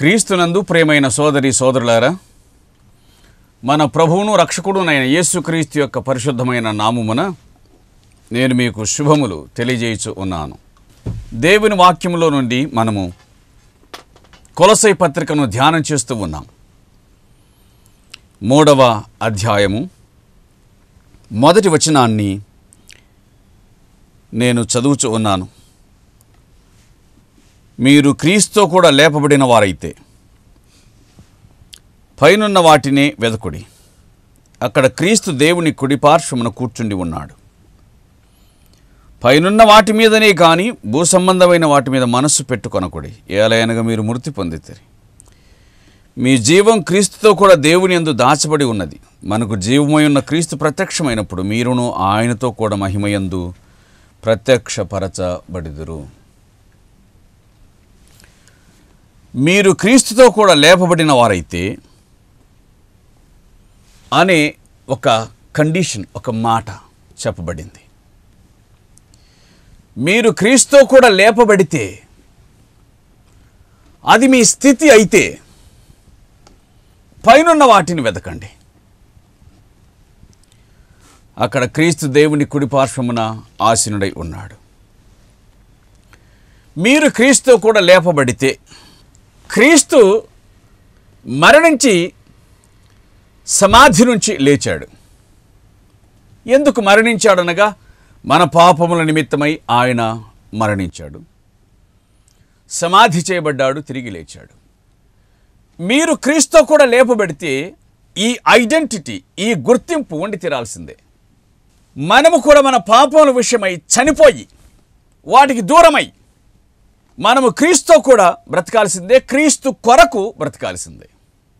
క్రీస్తునందు ప్రేమైన సోదరి సోదరులారా మన ప్రభువును రక్షకుడునైన యేసుక్రీస్తు యొక్క పరిశుద్ధమైన నామమున నేను మీకు శుభములు తెలియజేయచు ఉన్నాను దేవుని వాక్యములో నుండి మనము కొలసై పత్రికను ధ్యానం చేస్తూ ఉన్నాం మూడవ అధ్యాయము మొదటి వచనాన్ని నేను చదువుచు ఉన్నాను మీరు క్రీస్తో కూడా లేపబడిన వారైతే పైనున్న వాటినే వెదకుడి అక్కడ క్రీస్తు దేవుని కుడి పార్శ్వమున కూర్చుండి ఉన్నాడు పైనున్న వాటి మీదనే కానీ భూ సంబంధమైన వాటి మీద మనస్సు పెట్టుకొనకుడి ఏలైనగా మీరు మృతి పొందితే మీ జీవం క్రీస్తుతో కూడా దేవుని అందు దాచబడి ఉన్నది మనకు జీవమై ఉన్న క్రీస్తు ప్రత్యక్షమైనప్పుడు మీరును ఆయనతో కూడా మహిమయందు ప్రత్యక్షపరచబడిదురు మీరు క్రీస్తుతో కూడా లేపబడిన వారైతే అనే ఒక కండిషన్ ఒక మాట చెప్పబడింది మీరు క్రీస్తుతో కూడా లేపబడితే అది మీ స్థితి అయితే పైనున్న వాటిని వెతకండి అక్కడ క్రీస్తు దేవుని కుడి పార్శ్వమున ఉన్నాడు మీరు క్రీస్తుతో కూడా లేపబడితే క్రీస్తు మరణించి సమాధి నుంచి లేచాడు ఎందుకు మరణించాడనగా మన పాపముల నిమిత్తమై ఆయన మరణించాడు సమాధి చేయబడ్డాడు తిరిగి లేచాడు మీరు క్రీస్తు కూడా లేపబెడితే ఈ ఐడెంటిటీ ఈ గుర్తింపు వండి తీరాల్సిందే మనము కూడా మన పాపముల విషయమై చనిపోయి వాటికి దూరమై మనము క్రీస్తు కూడా బ్రతకాల్సిందే క్రీస్తు కొరకు బ్రతకాల్సిందే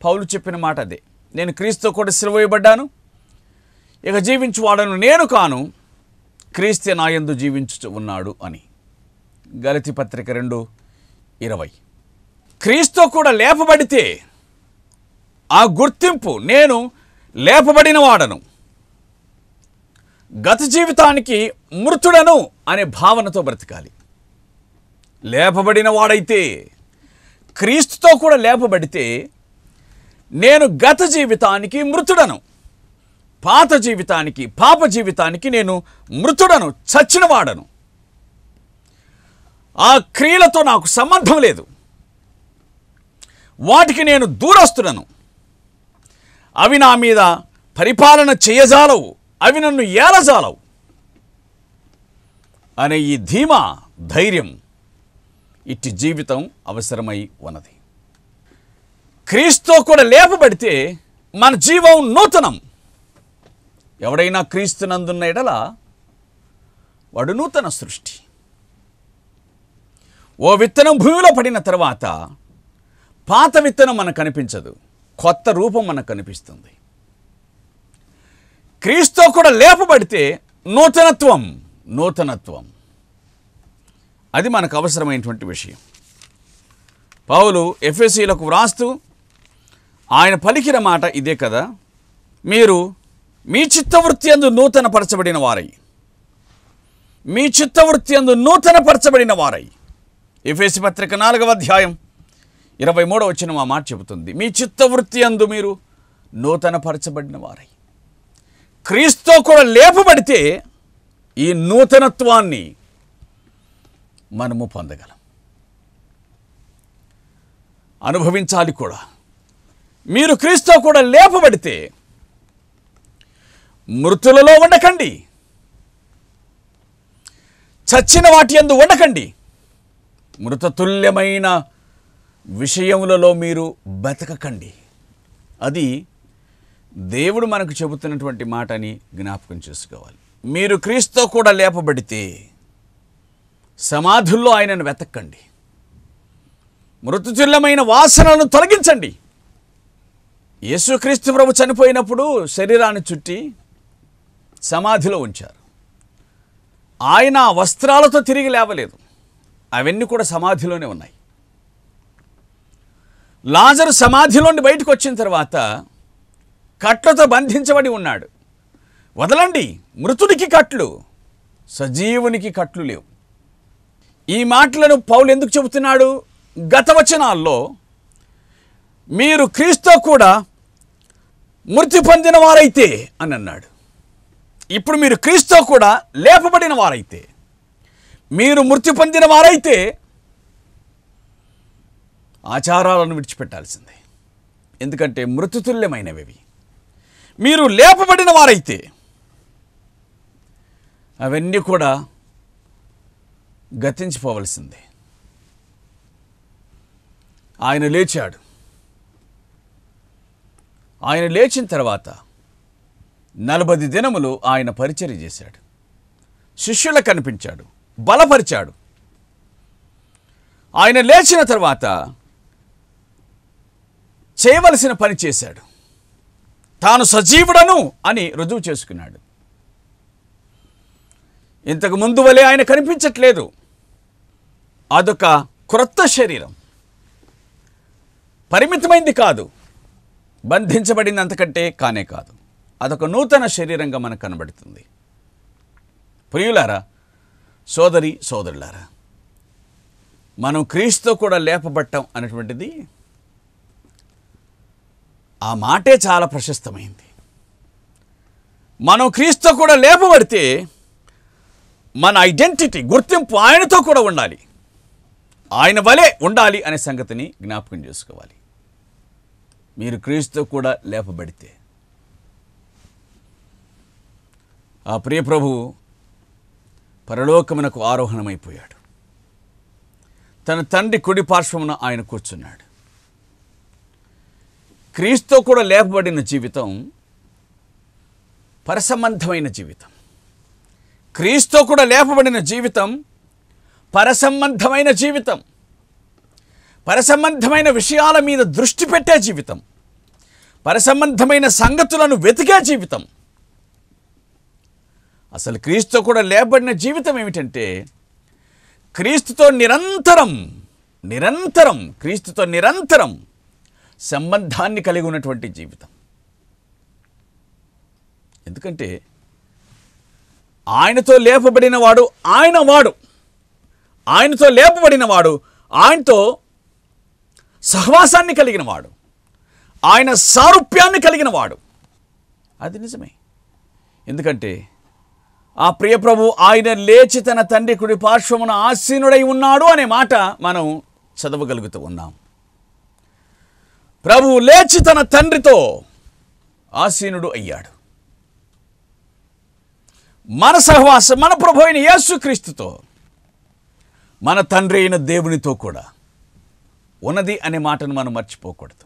పౌలు చెప్పిన మాట అదే నేను క్రీస్తు కూడా సిలువయబడ్డాను ఇక జీవించువాడను నేను కాను క్రీస్తే నాయందు జీవించు ఉన్నాడు అని గలతి పత్రిక రెండు ఇరవై క్రీస్తు కూడా లేపబడితే ఆ గుర్తింపు నేను లేపబడిన వాడను గత జీవితానికి మృతుడను అనే భావనతో బ్రతకాలి లేపబడిన వాడైతే క్రీస్తుతో కూడా లేపబడితే నేను గత జీవితానికి మృతుడను పాత జీవితానికి పాప జీవితానికి నేను మృతుడను చచ్చినవాడను ఆ క్రియలతో నాకు సంబంధం లేదు వాటికి నేను దూరస్తుడను అవి నా మీద పరిపాలన చేయజాలవు అవి నన్ను ఏలజాలవు అనే ఈ ధీమా ధైర్యం ఇట్టి జీవితం అవసరమై ఉన్నది క్రీస్తు కూడా లేపబడితే మన జీవం నూతనం ఎవడైనా నందున్న ఎడల వాడు నూతన సృష్టి ఓ విత్తనం భూమిలో పడిన తర్వాత పాత విత్తనం మనకు కనిపించదు కొత్త రూపం మనకు కనిపిస్తుంది క్రీస్తు కూడా లేపబడితే నూతనత్వం నూతనత్వం అది మనకు అవసరమైనటువంటి విషయం పౌలు ఎఫ్ఎస్సీలకు వ్రాస్తూ ఆయన పలికిన మాట ఇదే కదా మీరు మీ చిత్తవృత్తి అందు నూతనపరచబడిన వారై మీ చిత్తవృత్తి అందు నూతనపరచబడిన వారై ఎఫ్ఎస్సి పత్రిక నాలుగవ అధ్యాయం ఇరవై మూడవ వచ్చిన మా మాట చెబుతుంది మీ చిత్తవృత్తి అందు మీరు నూతనపరచబడిన వారై క్రీస్తో కూడా లేపబడితే ఈ నూతనత్వాన్ని మనము పొందగలం అనుభవించాలి కూడా మీరు క్రీస్తు కూడా లేపబడితే మృతులలో ఉండకండి చచ్చిన వాటి ఎందు ఉండకండి మృతతుల్యమైన విషయములలో మీరు బతకకండి అది దేవుడు మనకు చెబుతున్నటువంటి మాటని జ్ఞాపకం చేసుకోవాలి మీరు క్రీస్తు కూడా లేపబడితే సమాధుల్లో ఆయనను వెతక్కండి మృతుజుల్లమైన వాసనలను తొలగించండి యేసుక్రీస్తు ప్రభు చనిపోయినప్పుడు శరీరాన్ని చుట్టి సమాధిలో ఉంచారు ఆయన వస్త్రాలతో తిరిగి లేవలేదు అవన్నీ కూడా సమాధిలోనే ఉన్నాయి లాజరు సమాధిలోని బయటకు వచ్చిన తర్వాత కట్లతో బంధించబడి ఉన్నాడు వదలండి మృతుడికి కట్లు సజీవునికి కట్లు లేవు ఈ మాటలను పౌలు ఎందుకు చెబుతున్నాడు గత వచనాల్లో మీరు క్రీస్తు కూడా మృతి పొందిన వారైతే అని అన్నాడు ఇప్పుడు మీరు క్రీస్తు కూడా లేపబడిన వారైతే మీరు మృతి పొందిన వారైతే ఆచారాలను విడిచిపెట్టాల్సిందే ఎందుకంటే మృతుతుల్యమైనవి మీరు లేపబడిన వారైతే అవన్నీ కూడా గతించిపోవలసింది ఆయన లేచాడు ఆయన లేచిన తర్వాత నలభై దినములు ఆయన పరిచర్ చేశాడు శిష్యులకు కనిపించాడు బలపరిచాడు ఆయన లేచిన తర్వాత చేయవలసిన పని చేశాడు తాను సజీవుడను అని రుజువు చేసుకున్నాడు ఇంతకు ముందు వలె ఆయన కనిపించట్లేదు అదొక క్రొత్త శరీరం పరిమితమైంది కాదు బంధించబడింది అంతకంటే కానే కాదు అదొక నూతన శరీరంగా మనకు కనబడుతుంది ప్రియులారా సోదరి సోదరులారా మనం క్రీస్తు కూడా లేపబట్టం అనేటువంటిది ఆ మాటే చాలా ప్రశస్తమైంది మనం క్రీస్తు కూడా లేపబడితే మన ఐడెంటిటీ గుర్తింపు ఆయనతో కూడా ఉండాలి ఆయన వలె ఉండాలి అనే సంగతిని జ్ఞాపకం చేసుకోవాలి మీరు క్రీస్తు కూడా లేపబడితే ఆ ప్రియప్రభువు పరలోకమునకు ఆరోహణమైపోయాడు తన తండ్రి కుడి పార్శ్వమున ఆయన కూర్చున్నాడు క్రీస్తు కూడా లేపబడిన జీవితం పరసంబంధమైన జీవితం క్రీస్తు కూడా లేపబడిన జీవితం పరసంబంధమైన జీవితం పరసంబంధమైన విషయాల మీద దృష్టి పెట్టే జీవితం పరసంబంధమైన సంగతులను వెతికే జీవితం అసలు క్రీస్తుతో కూడా లేబడిన జీవితం ఏమిటంటే క్రీస్తుతో నిరంతరం నిరంతరం క్రీస్తుతో నిరంతరం సంబంధాన్ని కలిగి ఉన్నటువంటి జీవితం ఎందుకంటే ఆయనతో లేపబడిన వాడు ఆయన వాడు ఆయనతో లేపబడినవాడు ఆయనతో సహవాసాన్ని కలిగినవాడు ఆయన సారూప్యాన్ని కలిగినవాడు అది నిజమే ఎందుకంటే ఆ ప్రియప్రభు ఆయన లేచి తన తండ్రి కుడి పార్శ్వమున ఆసీనుడై ఉన్నాడు అనే మాట మనం చదవగలుగుతూ ఉన్నాం ప్రభు లేచి తన తండ్రితో ఆసీనుడు అయ్యాడు మన సహవాసం మన ప్రభు అయిన యేసుక్రీస్తుతో మన తండ్రి అయిన దేవునితో కూడా ఉన్నది అనే మాటను మనం మర్చిపోకూడదు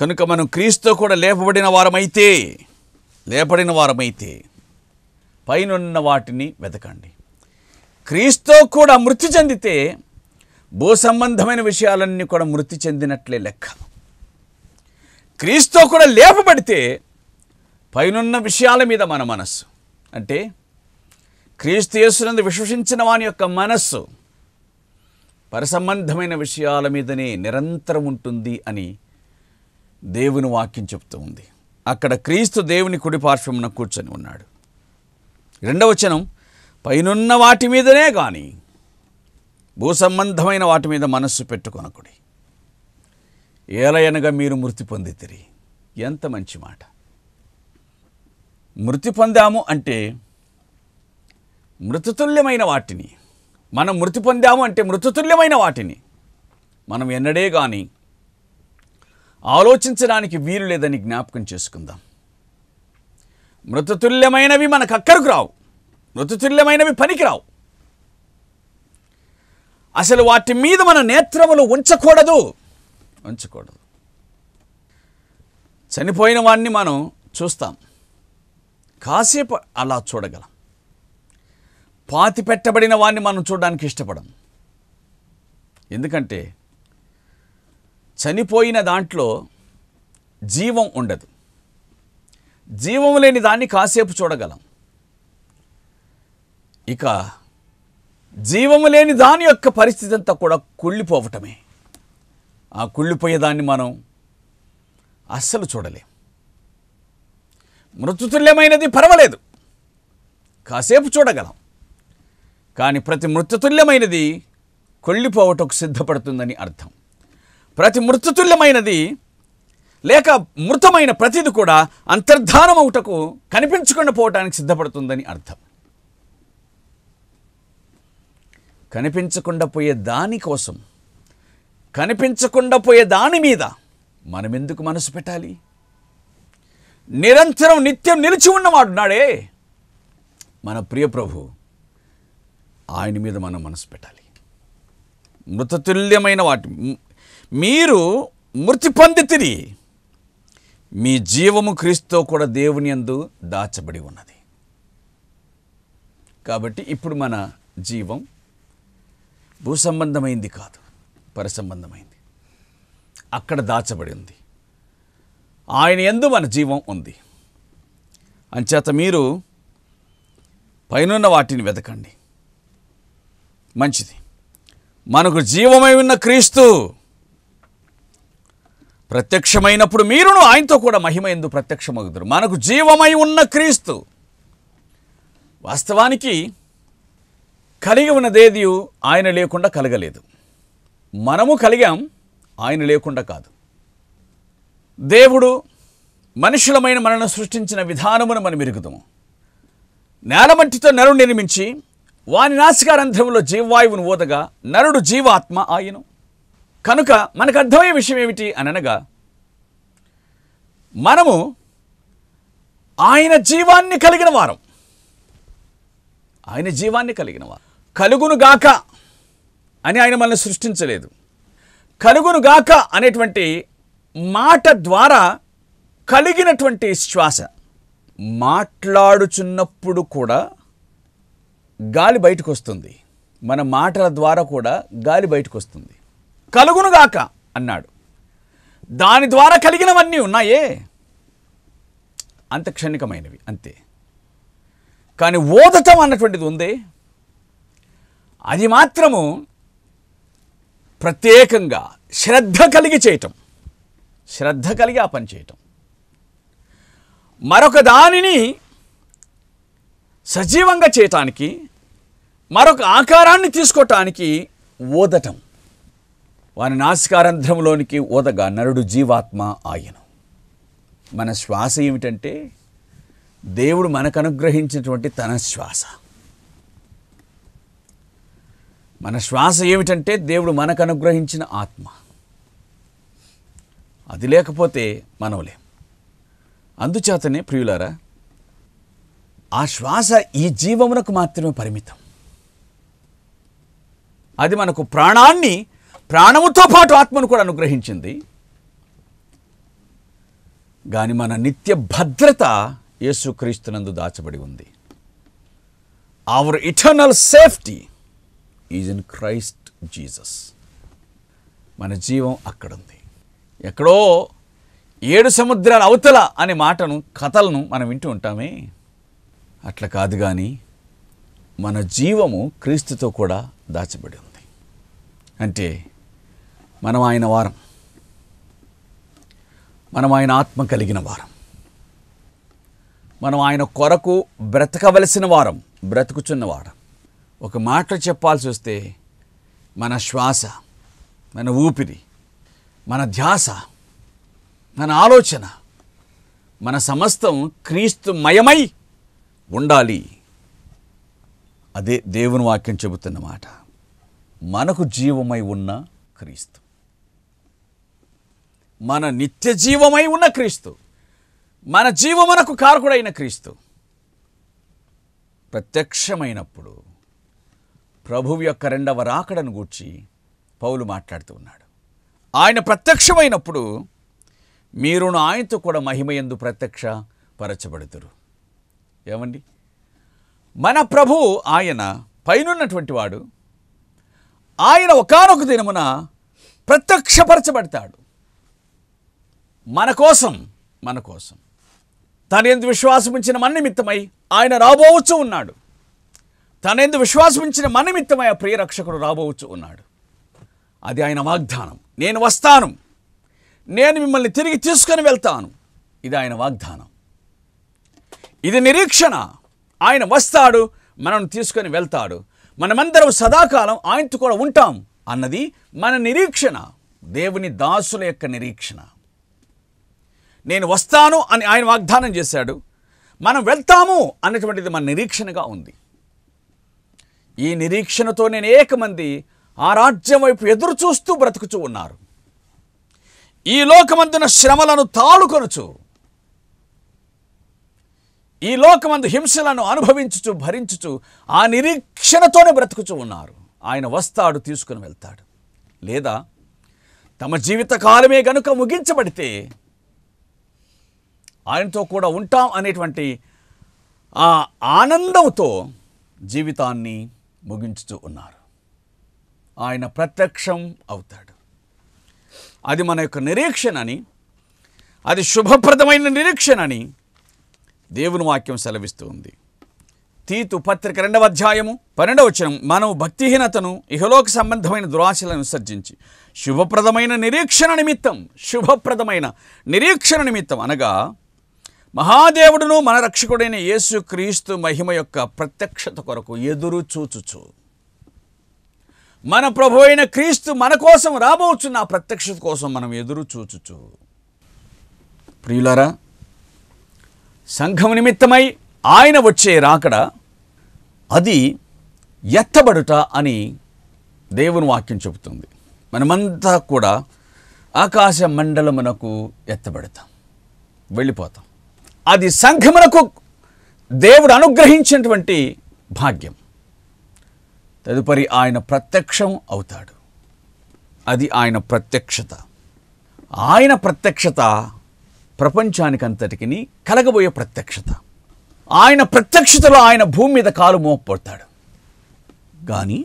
కనుక మనం క్రీస్తు కూడా లేపబడిన వారమైతే లేపడిన వారమైతే పైనున్న వాటిని వెతకండి క్రీస్తో కూడా మృతి చెందితే భూ సంబంధమైన విషయాలన్నీ కూడా మృతి చెందినట్లే లెక్క క్రీస్తు కూడా లేపబడితే పైనున్న విషయాల మీద మన మనస్సు అంటే క్రీస్తు యేసునందు విశ్వసించిన వాని యొక్క మనస్సు పరసంబంధమైన విషయాల మీదనే నిరంతరం ఉంటుంది అని దేవుని వాక్యం చెప్తూ ఉంది అక్కడ క్రీస్తు దేవుని కుడి పార్శ్వమున కూర్చొని ఉన్నాడు రెండవ పైనున్న వాటి మీదనే కానీ భూసంబంధమైన వాటి మీద మనస్సు పెట్టుకొనకుడి ఏలయనగా మీరు మృతి పొందితిరి ఎంత మంచి మాట మృతి పొందాము అంటే మృతతుల్యమైన వాటిని మనం మృతి పొందాము అంటే మృతతుల్యమైన వాటిని మనం ఎన్నడే కానీ ఆలోచించడానికి వీలు లేదని జ్ఞాపకం చేసుకుందాం మృతతుల్యమైనవి మనకు అక్కరకు రావు మృతతుల్యమైనవి పనికిరావు అసలు వాటి మీద మన నేత్రములు ఉంచకూడదు ఉంచకూడదు చనిపోయిన వాడిని మనం చూస్తాం కాసేపు అలా చూడగలం పాతి పెట్టబడిన వాడిని మనం చూడడానికి ఇష్టపడం ఎందుకంటే చనిపోయిన దాంట్లో జీవం ఉండదు జీవం లేని దాన్ని కాసేపు చూడగలం ఇక జీవం లేని దాని యొక్క పరిస్థితి అంతా కూడా కుళ్ళిపోవటమే ఆ కుళ్ళిపోయేదాన్ని మనం అస్సలు చూడలేం మృతుతుల్యమైనది పర్వలేదు కాసేపు చూడగలం కానీ ప్రతి మృతతుల్యమైనది కొళ్ళిపోవటకు సిద్ధపడుతుందని అర్థం ప్రతి మృతతుల్యమైనది లేక మృతమైన ప్రతిది కూడా అంతర్ధానమవుటకు కనిపించకుండా పోవటానికి సిద్ధపడుతుందని అర్థం కనిపించకుండా పోయే దాని కోసం కనిపించకుండా పోయే దాని మీద మనం ఎందుకు మనసు పెట్టాలి నిరంతరం నిత్యం నిలిచి ఉన్నవాడున్నాడే మన ప్రియ ప్రభు ఆయన మీద మనం మనసు పెట్టాలి మృతతుల్యమైన వాటి మీరు మృతి పొందితిరి మీ జీవము క్రీస్తు కూడా దేవుని అందు దాచబడి ఉన్నది కాబట్టి ఇప్పుడు మన జీవం భూసంబంధమైంది కాదు పరిసంబంధమైంది అక్కడ దాచబడి ఉంది ఆయన ఎందు మన జీవం ఉంది అంచేత మీరు పైనున్న వాటిని వెతకండి మంచిది మనకు జీవమై ఉన్న క్రీస్తు ప్రత్యక్షమైనప్పుడు మీరును ఆయనతో కూడా మహిమ ఎందు ప్రత్యక్షమగుదురు మనకు జీవమై ఉన్న క్రీస్తు వాస్తవానికి కలిగి ఉన్నదేది ఆయన లేకుండా కలగలేదు మనము కలిగాం ఆయన లేకుండా కాదు దేవుడు మనుషులమైన మనల్ని సృష్టించిన విధానమును మనం ఎరుగుదాము నేలమట్టితో నెలను నిర్మించి వాని నాసికారంధ్రములో జీవవాయువును ఓదగా నరుడు జీవాత్మ ఆయను కనుక మనకు అర్థమయ్యే విషయం ఏమిటి అనగా మనము ఆయన జీవాన్ని కలిగిన వారం ఆయన జీవాన్ని కలిగిన వారు కలుగునుగాక అని ఆయన మనల్ని సృష్టించలేదు కలుగునుగాక అనేటువంటి మాట ద్వారా కలిగినటువంటి శ్వాస మాట్లాడుచున్నప్పుడు కూడా గాలి బయటకు వస్తుంది మన మాటల ద్వారా కూడా గాలి బయటకు వస్తుంది కలుగునుగాక అన్నాడు దాని ద్వారా కలిగినవన్నీ ఉన్నాయే అంత క్షణికమైనవి అంతే కానీ ఓదటం అన్నటువంటిది ఉందే అది మాత్రము ప్రత్యేకంగా శ్రద్ధ కలిగి చేయటం శ్రద్ధ కలిగి ఆ పని చేయటం మరొక దానిని సజీవంగా చేయటానికి మరొక ఆకారాన్ని తీసుకోవటానికి ఓదటం వారి నాసికారంధ్రంలోనికి ఓదగా నరుడు జీవాత్మ ఆయన మన శ్వాస ఏమిటంటే దేవుడు మనకు అనుగ్రహించినటువంటి తన శ్వాస మన శ్వాస ఏమిటంటే దేవుడు మనకు అనుగ్రహించిన ఆత్మ అది లేకపోతే మనవలేం అందుచేతనే ప్రియులారా ఆ శ్వాస ఈ జీవమునకు మాత్రమే పరిమితం అది మనకు ప్రాణాన్ని ప్రాణముతో పాటు ఆత్మను కూడా అనుగ్రహించింది కానీ మన నిత్య భద్రత యేసుక్రీస్తునందు దాచబడి ఉంది our eternal safety is in Christ Jesus మన జీవం అక్కడుంది ఎక్కడో ఏడు సముద్రాల అవతల అనే మాటను కథలను మనం వింటూ ఉంటామే అట్లా కాదు కానీ మన జీవము క్రీస్తుతో కూడా దాచబడి ఉంది అంటే మనం ఆయన వారం మనం ఆయన ఆత్మ కలిగిన వారం మనం ఆయన కొరకు బ్రతకవలసిన వారం బ్రతుకుచున్న వారం ఒక మాట చెప్పాల్సి వస్తే మన శ్వాస మన ఊపిరి మన ధ్యాస మన ఆలోచన మన సమస్తం క్రీస్తుమయమై ఉండాలి అదే దేవుని వాక్యం చెబుతున్నమాట మనకు జీవమై ఉన్న క్రీస్తు మన నిత్య జీవమై ఉన్న క్రీస్తు మన జీవమునకు కారకుడైన క్రీస్తు ప్రత్యక్షమైనప్పుడు ప్రభువు యొక్క రెండవ రాకడను గూర్చి పౌలు మాట్లాడుతూ ఉన్నాడు ఆయన ప్రత్యక్షమైనప్పుడు మీరును ఆయనతో కూడా మహిమ ఎందు ప్రత్యక్ష పరచబడుతురు ఏమండి మన ప్రభు ఆయన పైనున్నటువంటి వాడు ఆయన ఒకనొక దినమున ప్రత్యక్షపరచబడతాడు మన కోసం మన కోసం తనెందు విశ్వాసముంచిన మన నిమిత్తమై ఆయన రాబోవచ్చు ఉన్నాడు తనెందు విశ్వాసముంచిన మన నిమిత్తమై ఆ ప్రియరక్షకుడు రాబోవచ్చు ఉన్నాడు అది ఆయన వాగ్దానం నేను వస్తాను నేను మిమ్మల్ని తిరిగి తీసుకొని వెళ్తాను ఇది ఆయన వాగ్దానం ఇది నిరీక్షణ ఆయన వస్తాడు మనల్ని తీసుకొని వెళ్తాడు మనమందరం సదాకాలం ఆయనతో కూడా ఉంటాం అన్నది మన నిరీక్షణ దేవుని దాసుల యొక్క నిరీక్షణ నేను వస్తాను అని ఆయన వాగ్దానం చేశాడు మనం వెళ్తాము అన్నటువంటిది మన నిరీక్షణగా ఉంది ఈ నిరీక్షణతో నేను ఏకమంది ఆ రాజ్యం వైపు ఎదురు చూస్తూ బ్రతుకుచూ ఉన్నారు ఈ లోకమందున శ్రమలను తాళుకొనుచు ఈ లోకమందు హింసలను అనుభవించుచు భరించుచు ఆ నిరీక్షణతోనే బ్రతుకుచూ ఉన్నారు ఆయన వస్తాడు తీసుకుని వెళ్తాడు లేదా తమ జీవిత కాలమే గనుక ముగించబడితే ఆయనతో కూడా ఉంటాం అనేటువంటి ఆ ఆనందంతో జీవితాన్ని ముగించుతూ ఉన్నారు ఆయన ప్రత్యక్షం అవుతాడు అది మన యొక్క నిరీక్షణని అది శుభప్రదమైన నిరీక్షణని దేవుని వాక్యం సెలవిస్తూ ఉంది తీతు పత్రిక రెండవ అధ్యాయము పన్నెండవ వచ్చిన మనం భక్తిహీనతను ఇహలోక సంబంధమైన దురాశలను విసర్జించి శుభప్రదమైన నిరీక్షణ నిమిత్తం శుభప్రదమైన నిరీక్షణ నిమిత్తం అనగా మహాదేవుడును మన రక్షకుడైన యేసు క్రీస్తు మహిమ యొక్క ప్రత్యక్షత కొరకు ఎదురు చూచుచు మన ప్రభు అయిన క్రీస్తు మన కోసం రాబోచున్న ఆ ప్రత్యక్షత కోసం మనం ఎదురు చూచుచు ప్రియులారా సంఘం నిమిత్తమై ఆయన వచ్చే రాకడ అది ఎత్తబడుట అని దేవుని వాక్యం చెబుతుంది మనమంతా కూడా ఆకాశ మండలమునకు ఎత్తబడతాం వెళ్ళిపోతాం అది సంఘమునకు దేవుడు అనుగ్రహించినటువంటి భాగ్యం తదుపరి ఆయన ప్రత్యక్షం అవుతాడు అది ఆయన ప్రత్యక్షత ఆయన ప్రత్యక్షత ప్రపంచానికంతటికి కలగబోయే ప్రత్యక్షత ఆయన ప్రత్యక్షతలో ఆయన భూమి మీద కాలు మోపడతాడు కానీ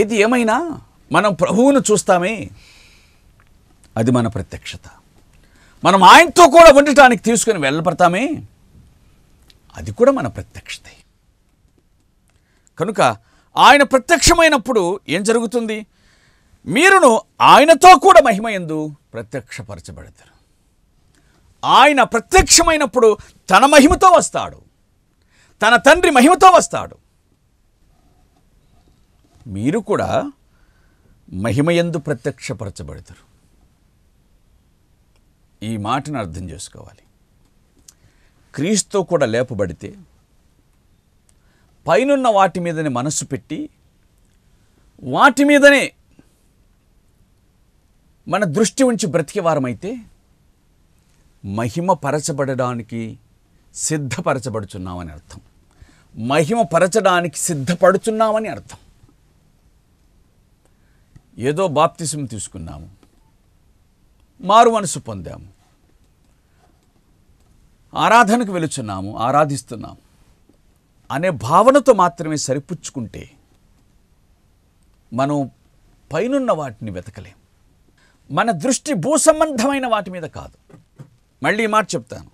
ఏది ఏమైనా మనం ప్రభువును చూస్తామే అది మన ప్రత్యక్షత మనం ఆయనతో కూడా ఉండటానికి తీసుకుని వెళ్ళబడతామే అది కూడా మన ప్రత్యక్షత కనుక ఆయన ప్రత్యక్షమైనప్పుడు ఏం జరుగుతుంది మీరును ఆయనతో కూడా మహిమ ఎందు ప్రత్యక్షపరచబడతారు ఆయన ప్రత్యక్షమైనప్పుడు తన మహిమతో వస్తాడు తన తండ్రి మహిమతో వస్తాడు మీరు కూడా మహిమయందు ప్రత్యక్షపరచబడతారు ఈ మాటను అర్థం చేసుకోవాలి క్రీస్తు కూడా లేపబడితే పైనున్న వాటి మీదనే మనస్సు పెట్టి వాటి మీదనే మన దృష్టి ఉంచి బ్రతికే వారమైతే మహిమపరచబడడానికి సిద్ధపరచబడుచున్నామని అర్థం మహిమపరచడానికి సిద్ధపడుచున్నామని అర్థం ఏదో బాప్తిసం తీసుకున్నాము మారు మనసు పొందాము ఆరాధనకు వెలుచున్నాము ఆరాధిస్తున్నాము అనే భావనతో మాత్రమే సరిపుచ్చుకుంటే మనం పైనున్న వాటిని వెతకలేం మన దృష్టి భూసంబంధమైన వాటి మీద కాదు మళ్ళీ మాట చెప్తాను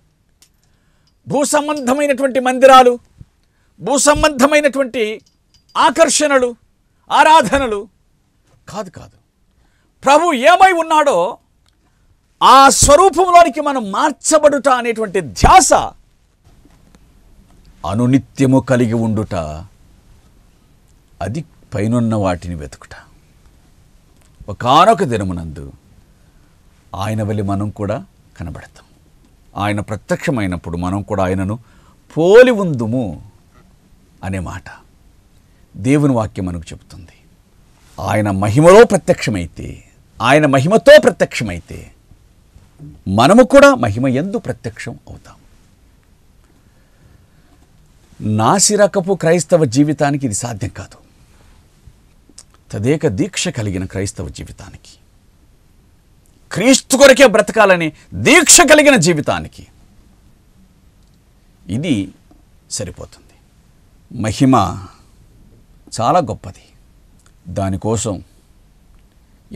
భూ సంబంధమైనటువంటి మందిరాలు భూ సంబంధమైనటువంటి ఆకర్షణలు ఆరాధనలు కాదు కాదు ప్రభు ఏమై ఉన్నాడో ఆ స్వరూపంలోనికి మనం మార్చబడుట అనేటువంటి ధ్యాస అనునిత్యము కలిగి ఉండుట అది పైనున్న వాటిని వెతుకుట ఒకనొక దినమునందు ఆయన వలి మనం కూడా కనబడతాం ఆయన ప్రత్యక్షమైనప్పుడు మనం కూడా ఆయనను పోలి ఉందుము అనే మాట దేవుని వాక్యం మనకు చెబుతుంది ఆయన మహిమలో ప్రత్యక్షమైతే ఆయన మహిమతో ప్రత్యక్షమైతే మనము కూడా మహిమ ఎందు ప్రత్యక్షం అవుతాం నాసిరకపు క్రైస్తవ జీవితానికి ఇది సాధ్యం కాదు తదేక దీక్ష కలిగిన క్రైస్తవ జీవితానికి క్రీస్తు కొరకే బ్రతకాలని దీక్ష కలిగిన జీవితానికి ఇది సరిపోతుంది మహిమ చాలా గొప్పది దానికోసం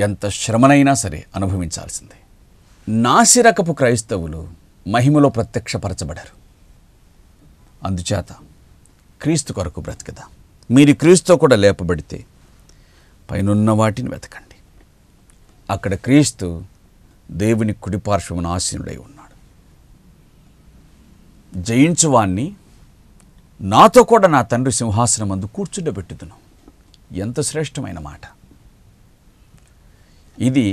ఎంత శ్రమనైనా సరే అనుభవించాల్సిందే నాసిరకపు క్రైస్తవులు మహిమలో ప్రత్యక్షపరచబడరు అందుచేత క్రీస్తు కొరకు బ్రతకదా మీరు క్రీస్తు కూడా లేపబడితే పైనున్న వాటిని వెతకండి అక్కడ క్రీస్తు దేవుని కుడిపార్శ్వమున ఆసీనుడై ఉన్నాడు జయించువాణ్ణి నాతో కూడా నా తండ్రి సింహాసనం అందు కూర్చుండబెట్టుదును ఎంత శ్రేష్టమైన మాట ఇది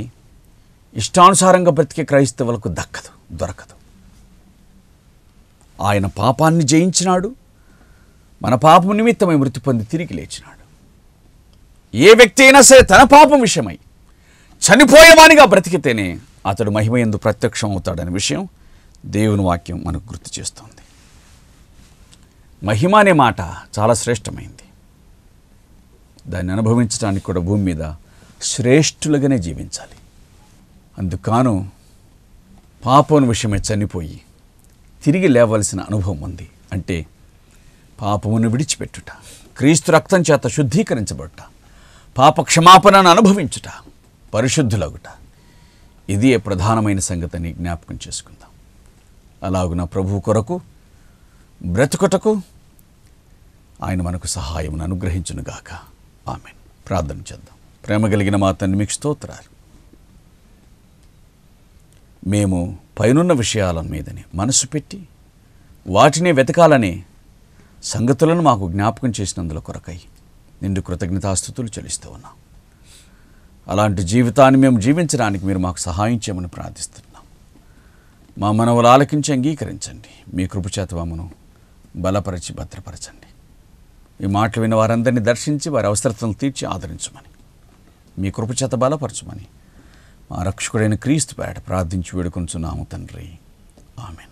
ఇష్టానుసారంగా బ్రతికే క్రైస్తవులకు దక్కదు దొరకదు ఆయన పాపాన్ని జయించినాడు మన పాపం నిమిత్తమై మృతి పొంది తిరిగి లేచినాడు ఏ వ్యక్తి అయినా సరే తన పాపం విషయమై చనిపోయేవానిగా బ్రతికితేనే అతడు మహిమ ఎందు ప్రత్యక్షం అవుతాడనే విషయం దేవుని వాక్యం మనకు గుర్తు చేస్తుంది మహిమ అనే మాట చాలా శ్రేష్టమైంది దాన్ని అనుభవించడానికి కూడా భూమి మీద శ్రేష్ఠులుగానే జీవించాలి అందుకాను పాపం విషయమే చనిపోయి తిరిగి లేవలసిన అనుభవం ఉంది అంటే పాపమును విడిచిపెట్టుట క్రీస్తు రక్తం చేత శుద్ధీకరించబడుట పాప క్షమాపణను అనుభవించుట పరిశుద్ధులగుట ఇది ప్రధానమైన సంగతిని జ్ఞాపకం చేసుకుందాం అలాగున ప్రభు కొరకు బ్రతుకుటకు ఆయన మనకు సహాయం అనుగ్రహించునుగాక ఆమె ప్రార్థన చేద్దాం ప్రేమ కలిగిన మా తండ్రి మీకు స్తోత్రాలు మేము పైనున్న విషయాల మీదనే మనసు పెట్టి వాటిని వెతకాలని సంగతులను మాకు జ్ఞాపకం చేసినందుల కొరకై నిండు కృతజ్ఞతాస్థుతులు చెల్లిస్తూ ఉన్నాం అలాంటి జీవితాన్ని మేము జీవించడానికి మీరు మాకు సహాయం చేయమని ప్రార్థిస్తున్నాం మా మనవులు ఆలకించి అంగీకరించండి మీ కృపచేత మమ్మను బలపరిచి భద్రపరచండి ఈ మాటలు విన్న వారందరినీ దర్శించి వారి అవసరతను తీర్చి ఆదరించమని మీ కృపచేత బలపరచమని మా రక్షకుడైన క్రీస్తు పేట ప్రార్థించి వేడుకొంచున్నాము తండ్రి ఆమెను